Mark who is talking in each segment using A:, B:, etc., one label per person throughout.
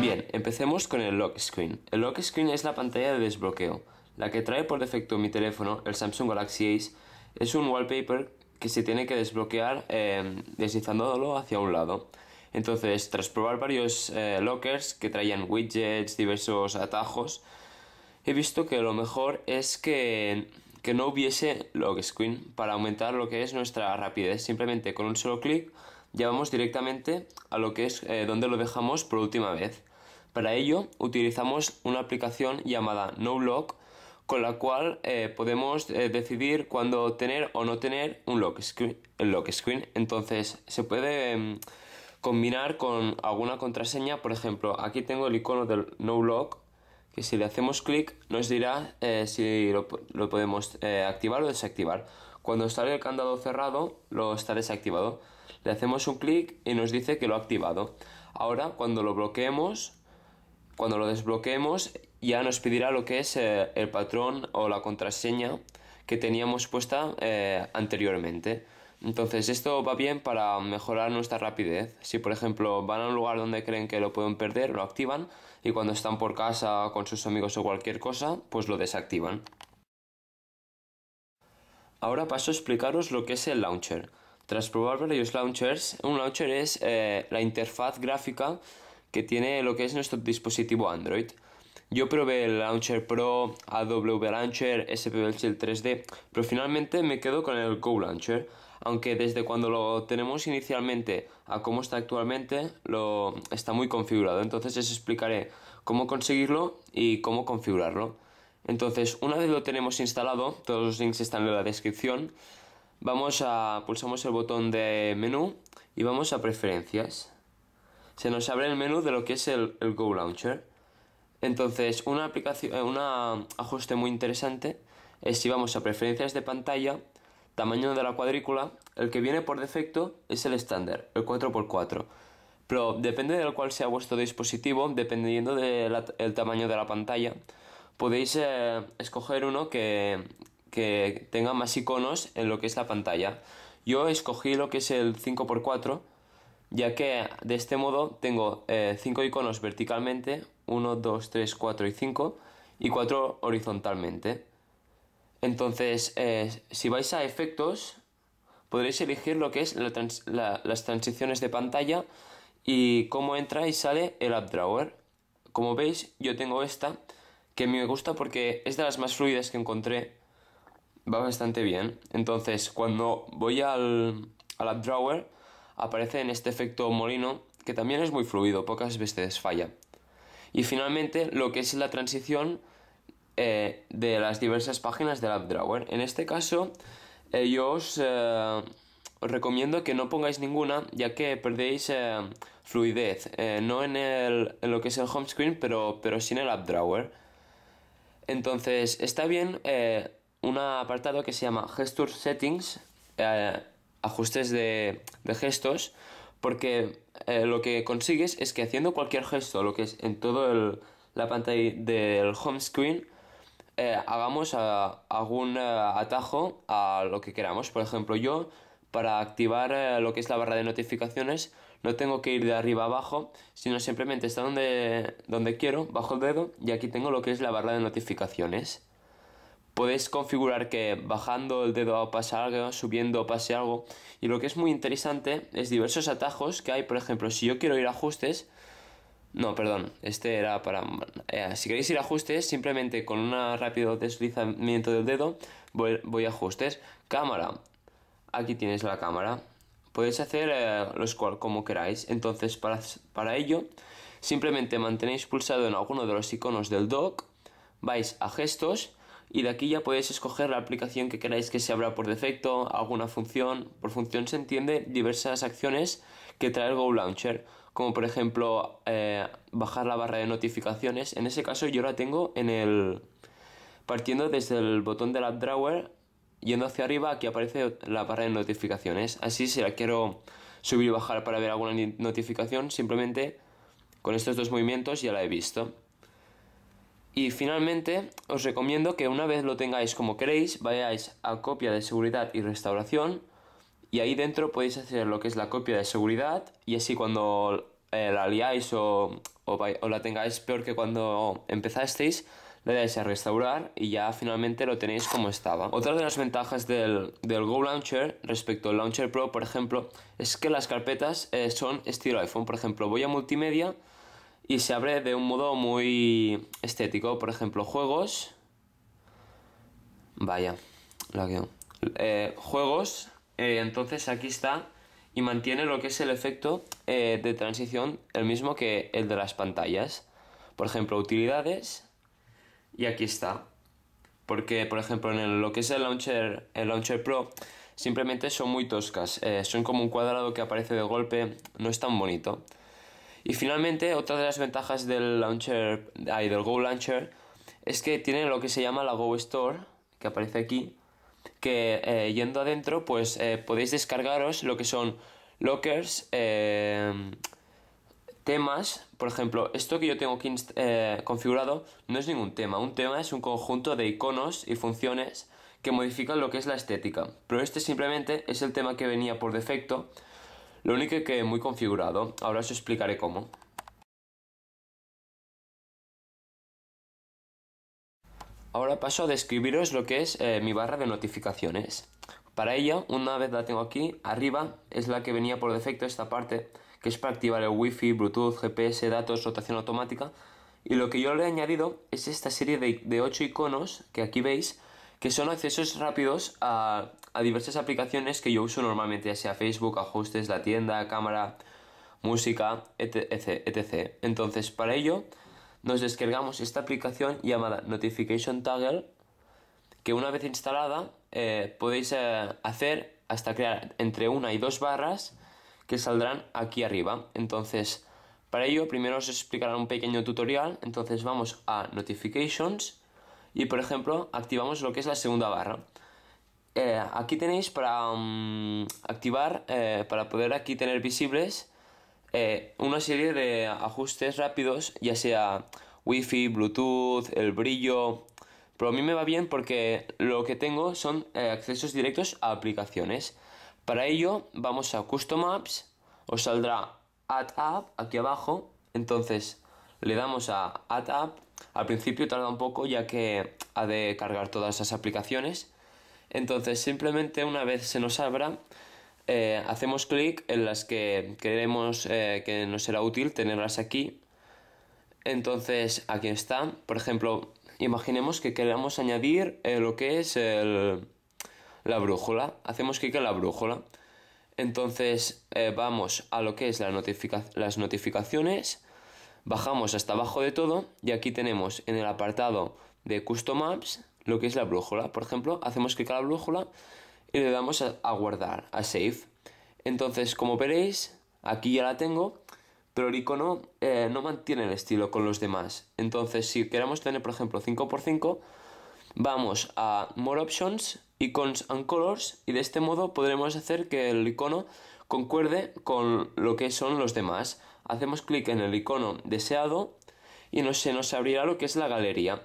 A: Bien, empecemos con el lock screen. El lock screen es la pantalla de desbloqueo. La que trae por defecto mi teléfono, el Samsung Galaxy Ace, es un wallpaper que se tiene que desbloquear em, deslizándolo hacia un lado. Entonces, tras probar varios eh, lockers que traían widgets, diversos atajos, he visto que lo mejor es que, que no hubiese lock screen para aumentar lo que es nuestra rapidez. Simplemente con un solo clic ya vamos directamente a lo que es eh, donde lo dejamos por última vez. Para ello utilizamos una aplicación llamada NoLock con la cual eh, podemos eh, decidir cuándo tener o no tener un lock screen. screen. Entonces se puede em, combinar con alguna contraseña. Por ejemplo, aquí tengo el icono del NoLock que si le hacemos clic nos dirá eh, si lo, podemos activar o desactivar. Cuando está el candado cerrado lo está desactivado. Le hacemos un clic y nos dice que lo ha activado. Ahora cuando lo bloqueemos cuando lo desbloqueemos ya nos pedirá lo que es eh, el patrón o la contraseña que teníamos puesta eh, anteriormente. Entonces esto va bien para mejorar nuestra rapidez. Si por ejemplo van a un lugar donde creen que lo pueden perder, lo activan y cuando están por casa con sus amigos o cualquier cosa, pues lo desactivan. Ahora paso a explicaros lo que es el launcher. Tras probar varios launchers, un launcher es eh, la interfaz gráfica que tiene lo que es nuestro dispositivo Android. Yo probé el Launcher Pro, AW Launcher, SPL 3D, pero finalmente me quedo con el Go Launcher, aunque desde cuando lo tenemos inicialmente a cómo está actualmente, lo está muy configurado. Entonces les explicaré cómo conseguirlo y cómo configurarlo. Entonces, una vez lo tenemos instalado, todos los links están en la descripción. Vamos a pulsamos el botón de menú y vamos a preferencias se nos abre el menú de lo que es el, Go Launcher. Entonces, una eh, un mm, ajuste muy interesante es si vamos a preferencias de pantalla, tamaño de la cuadrícula, el que viene por defecto es el estándar, el 4x4. Pero depende del cual sea vuestro dispositivo, dependiendo del tamaño de la pantalla, podéis eh, escoger uno que, que tenga más iconos en lo que es la pantalla. Yo escogí lo que es el 5x4 ya que de este modo tengo 5 eh, iconos verticalmente, 1, 2, 3, 4 y 5, y 4 horizontalmente. Entonces, eh, si vais a efectos, podréis elegir lo que es las transiciones de pantalla y cómo entra y sale el App Drawer. Como veis, yo tengo esta, que me gusta porque es de las más fluidas que encontré. Va bastante bien. Entonces, cuando voy al, al App Drawer, aparece en este efecto molino que también es muy fluido, pocas veces falla. Y finalmente lo que es la transición eh, de las diversas páginas del drawer, En este caso yo eh, os, recomiendo que no pongáis ninguna ya que perdéis eh, fluidez, no en, lo que es el home screen pero, pero sin el AppDrawer. Entonces está bien un apartado que se llama Gesture Settings ajustes de, gestos, porque eh, lo que consigues es que haciendo cualquier gesto, lo que es en toda la pantalla del home screen, eh, hagamos eh, algún atajo a lo que queramos. Por ejemplo, yo para activar lo que es la barra de notificaciones no tengo que ir de arriba a abajo, sino simplemente está donde, donde quiero, bajo el dedo, y aquí tengo lo que es la barra de notificaciones podéis configurar que bajando el dedo pase algo, subiendo pase algo. Y lo que es muy interesante es diversos atajos que hay. Por ejemplo, si yo quiero ir a ajustes, no, perdón, este era para... Eh, si queréis ir a ajustes, simplemente con un rápido deslizamiento del dedo voy, a ajustes. Cámara. Aquí tienes la cámara. Podéis hacer eh, los cual como queráis. Entonces, para, para ello, simplemente mantenéis pulsado en alguno de los iconos del dock, vais a gestos y de aquí ya podéis escoger la aplicación que queráis que se abra por defecto, alguna función. Por función se entiende diversas acciones que trae el Go Launcher, como por ejemplo eh, bajar la barra de notificaciones. En ese caso yo la tengo en el partiendo desde el botón del app drawer yendo hacia arriba aquí aparece la barra de notificaciones. Así si la quiero subir y bajar para ver alguna notificación, simplemente con estos dos movimientos ya la he visto. Y finalmente os recomiendo que una vez lo tengáis como queréis, vayáis a copia de seguridad y restauración y ahí dentro podéis hacer lo que es la copia de seguridad y así cuando eh, la liáis o, la tengáis peor que cuando empezasteis, le dais a restaurar y ya finalmente lo tenéis como estaba. Otra de las ventajas del, Go Launcher respecto al Launcher Pro, por ejemplo, es que las carpetas eh, son estilo iPhone. Por ejemplo, voy a multimedia y se abre de un modo muy estético. Por ejemplo, juegos. Vaya, lo que... Eh, juegos, eh, entonces aquí está y mantiene lo que es el efecto eh, de transición, el mismo que el de las pantallas. Por ejemplo, utilidades y aquí está. Porque, por ejemplo, en lo que es el Launcher, el launcher Pro, simplemente son muy toscas. son como un cuadrado que aparece de golpe, no es tan bonito. Y finalmente, otra de las ventajas del launcher, Go Launcher es que tiene lo que se llama la Go Store, que aparece aquí, que eh, yendo adentro, pues eh, podéis descargaros lo que son lockers, eh, temas, por ejemplo, esto que yo tengo aquí configurado no es ningún tema, un tema es un conjunto de iconos y funciones que modifican lo que es la estética, pero este simplemente es el tema que venía por defecto lo único que muy configurado, ahora os explicaré cómo. Ahora paso a describiros lo que es eh, mi barra de notificaciones. Para ella, una vez la tengo aquí, arriba es la que venía por defecto esta parte, que es para activar el Wi-Fi, Bluetooth, GPS, datos, rotación automática. Y lo que yo le he añadido es esta serie de, ocho 8 iconos que aquí veis, que son accesos rápidos a a diversas aplicaciones que yo uso normalmente, ya sea Facebook, ajustes, la tienda, cámara, música, etc. etc. Entonces, para ello, nos descargamos esta aplicación llamada Notification Toggle, que una vez instalada eh, podéis eh, hacer hasta crear entre una y dos barras que saldrán aquí arriba. Entonces, para ello, primero os explicarán un pequeño tutorial. Entonces, vamos a Notifications y, por ejemplo, activamos lo que es la segunda barra. Eh, aquí tenéis para mm, activar, eh, para poder aquí tener visibles eh, una serie de ajustes rápidos, ya sea wifi, bluetooth, el brillo, pero a mí me va bien porque lo que tengo son accesos directos a aplicaciones. Para ello vamos a Custom Apps, os saldrá Add App aquí abajo, entonces le damos a Add App. Al principio tarda un poco ya que ha de cargar todas las aplicaciones, entonces, simplemente una vez se nos abra, eh, hacemos clic en las que queremos eh, que nos será útil tenerlas aquí. Entonces, aquí está. Por ejemplo, imaginemos que queramos añadir eh, lo que es la brújula. Hacemos clic en la brújula. Entonces, vamos a lo que es las notificaciones. Bajamos hasta abajo de todo y aquí tenemos en el apartado de Custom Apps lo que es la brújula. Por ejemplo, hacemos clic a la brújula y le damos a, guardar, a save. Entonces, como veréis, aquí ya la tengo, pero el icono eh, no mantiene el estilo con los demás. Entonces, si queremos tener, por ejemplo, 5x5, vamos a More Options, Icons and Colors, y de este modo podremos hacer que el icono concuerde con lo que son los demás. Hacemos clic en el icono deseado y no, se nos abrirá lo que es la galería.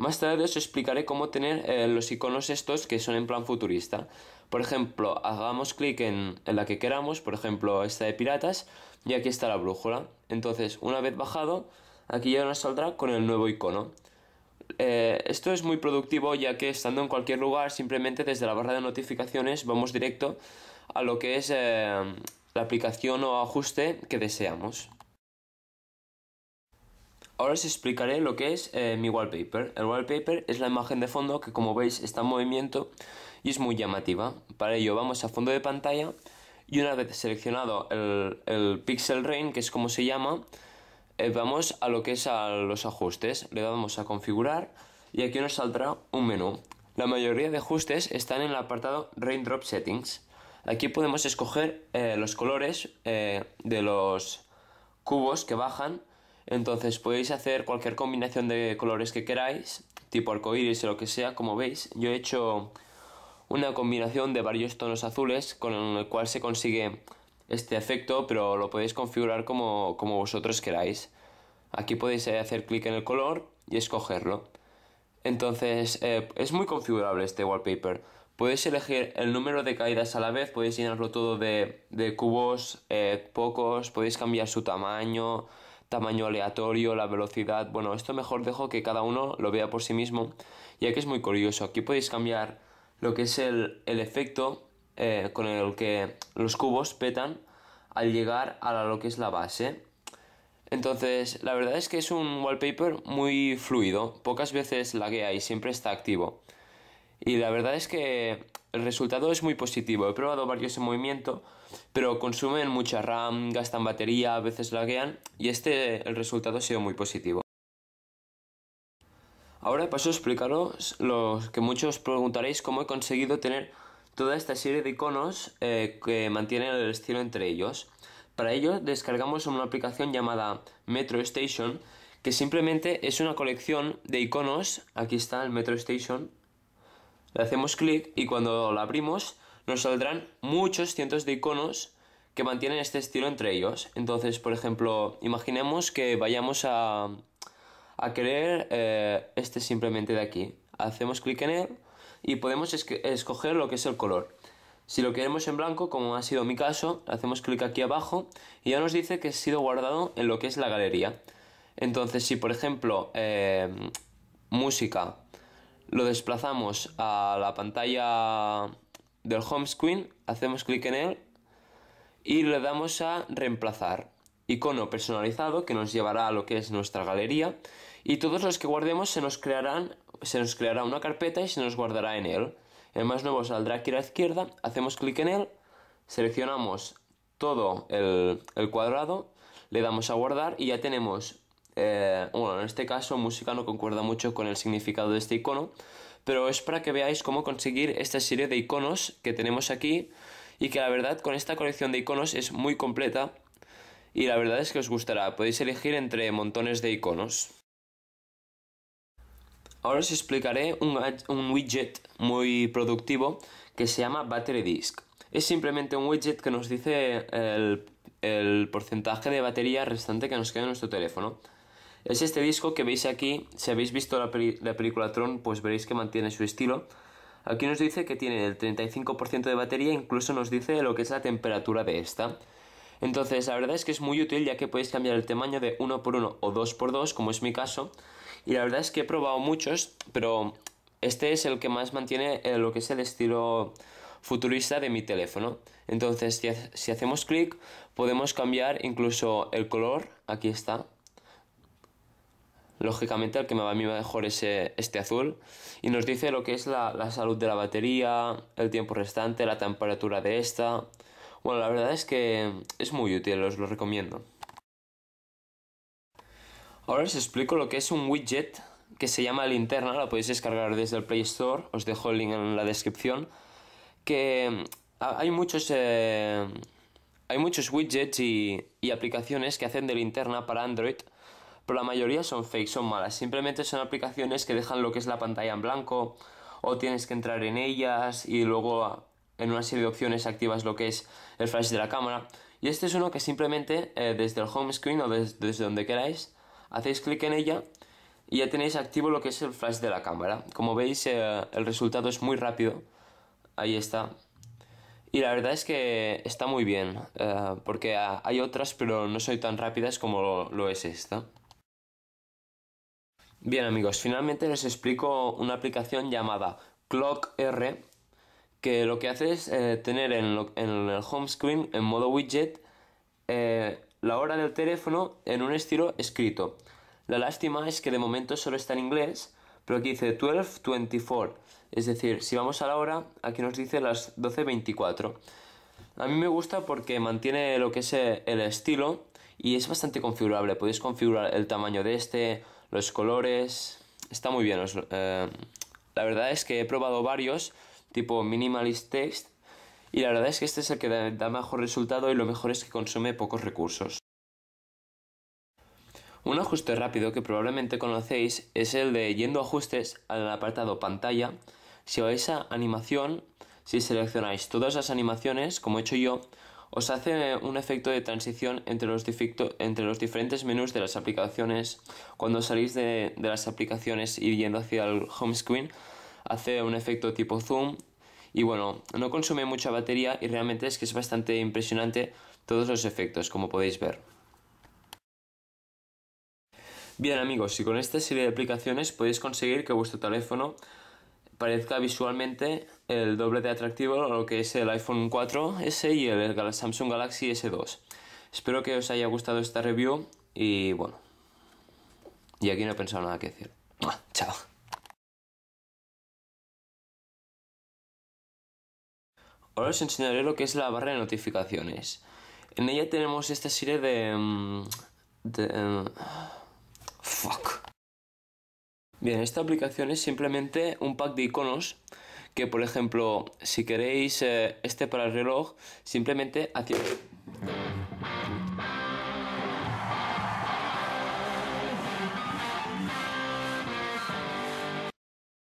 A: Más tarde os explicaré cómo tener eh, los iconos estos que son en plan futurista. Por ejemplo, hagamos clic en, la que queramos, por ejemplo esta de piratas, y aquí está la brújula. Entonces, una vez bajado, aquí ya nos saldrá con el nuevo icono. Eh, esto es muy productivo ya que estando en cualquier lugar, simplemente desde la barra de notificaciones vamos directo a lo que es eh, la aplicación o ajuste que deseamos. Ahora os explicaré lo que es eh, mi wallpaper. El wallpaper es la imagen de fondo que como veis está en movimiento y es muy llamativa. Para ello vamos a fondo de pantalla y una vez seleccionado el, pixel rain, que es como se llama, eh, vamos a lo que es a los ajustes. Le damos a configurar y aquí nos saldrá un menú. La mayoría de ajustes están en el apartado Raindrop Settings. Aquí podemos escoger eh, los colores de los cubos que bajan entonces podéis hacer cualquier combinación de colores que queráis, tipo arcoíris o lo que sea, como veis. Yo he hecho una combinación de varios tonos azules con el cual se consigue este efecto, pero lo podéis configurar como, como vosotros queráis. Aquí podéis hacer clic en el color y escogerlo. Entonces eh, es muy configurable este wallpaper. Podéis elegir el número de caídas a la vez, podéis llenarlo todo de, cubos eh, pocos, podéis cambiar su tamaño, tamaño aleatorio, la velocidad. Bueno, esto mejor dejo que cada uno lo vea por sí mismo, ya que es muy curioso. Aquí podéis cambiar lo que es el, efecto eh, con el que los cubos petan al llegar a lo que es la base. Entonces, la verdad es que es un wallpaper muy fluido, pocas veces laguea y siempre está activo. Y la verdad es que el resultado es muy positivo. He probado varios en movimiento, pero consumen mucha RAM, gastan batería, a veces laguean y este el resultado ha sido muy positivo. Ahora paso a explicaros los que muchos preguntaréis cómo he conseguido tener toda esta serie de iconos eh, que mantienen el estilo entre ellos. Para ello descargamos una aplicación llamada Metro Station que simplemente es una colección de iconos, aquí está el Metro Station, le hacemos clic y cuando lo abrimos nos saldrán muchos cientos de iconos que mantienen este estilo entre ellos. Entonces, por ejemplo, imaginemos que vayamos a, a querer eh, este simplemente de aquí. Hacemos clic en él y podemos escoger lo que es el color. Si lo queremos en blanco, como ha sido mi caso, hacemos clic aquí abajo y ya nos dice que ha sido guardado en lo que es la galería. Entonces, si por ejemplo, eh, música, lo desplazamos a la pantalla del home screen, hacemos clic en él y le damos a reemplazar. Icono personalizado que nos llevará a lo que es nuestra galería y todos los que guardemos se nos crearán, se nos creará una carpeta y se nos guardará en él. El más nuevo saldrá aquí a la izquierda, hacemos clic en él, seleccionamos todo el, el cuadrado, le damos a guardar y ya tenemos eh, bueno, en este caso música no concuerda mucho con el significado de este icono, pero es para que veáis cómo conseguir esta serie de iconos que tenemos aquí y que la verdad con esta colección de iconos es muy completa y la verdad es que os gustará, podéis elegir entre montones de iconos. Ahora os explicaré un, widget muy productivo que se llama Battery Disk. Es simplemente un widget que nos dice el porcentaje de batería restante que nos queda en nuestro teléfono. Es este disco que veis aquí, si habéis visto la, película Tron, pues veréis que mantiene su estilo. Aquí nos dice que tiene el 35% de batería, incluso nos dice lo que es la temperatura de esta. Entonces, la verdad es que es muy útil ya que podéis cambiar el tamaño de 1x1 o 2x2, como es mi caso. Y la verdad es que he probado muchos, pero este es el que más mantiene eh, lo que es el estilo futurista de mi teléfono. Entonces, si hacemos clic, podemos cambiar incluso el color. Aquí está, Lógicamente el que me va a mí mejor es este azul. Y nos dice lo que es la, salud de la batería, el tiempo restante, la temperatura de esta. Bueno, la verdad es que es muy útil, os lo recomiendo. Ahora os explico lo que es un widget que se llama linterna, la podéis descargar desde el Play Store, os dejo el link en la descripción, que hay muchos, eh, hay muchos widgets y aplicaciones que hacen de linterna para Android pero la mayoría son fake, son malas. Simplemente son aplicaciones que dejan lo que es la pantalla en blanco o tienes que entrar en ellas y luego ah, en una serie de opciones activas lo que es el flash de la cámara. Y este es uno que simplemente eh, desde el home screen o desde donde queráis hacéis clic en ella y ya tenéis activo lo que es el flash de la cámara. Como veis eh, el resultado es muy rápido. Ahí está. Y la verdad es que está muy bien, eh, porque ah, hay otras, pero no soy tan rápidas como lo es esta. Bien amigos, finalmente les explico una aplicación llamada Clock R que lo que hace es eh, tener en, el home screen en modo widget eh, la hora del teléfono en un estilo escrito. La lástima es que de momento solo está en inglés, pero aquí dice 12.24, es decir, si vamos a la hora, aquí nos dice las 12.24. A mí me gusta porque mantiene lo que es eh, el estilo y es bastante configurable. Podéis configurar el tamaño de este, los colores, está muy bien. Eh, la verdad es que he probado varios, tipo Minimalist Text, y la verdad es que este es el que da, mejor resultado y lo mejor es que consume pocos recursos. Un ajuste rápido que probablemente conocéis es el de yendo ajustes al apartado pantalla. Si vais a animación, si seleccionáis todas las animaciones, como he hecho yo, os hace un efecto de transición entre los, entre los diferentes menús de las aplicaciones. Cuando salís de, de las aplicaciones y yendo hacia el home screen, hace un efecto tipo zoom. Y bueno, no consume mucha batería y realmente es que es bastante impresionante todos los efectos, como podéis ver. Bien amigos, y con esta serie de aplicaciones podéis conseguir que vuestro teléfono parezca visualmente el doble de atractivo lo que es el iPhone 4S y el Samsung Galaxy S2. Espero que os haya gustado esta review y bueno. Y aquí no he pensado nada que decir. Chao. Ahora os enseñaré lo que es la barra de notificaciones. En ella tenemos esta serie de... Mm, de... Mm, fuck. Bien, esta aplicación es simplemente un pack de iconos que, por ejemplo, si queréis eh, este para el reloj, simplemente haciendo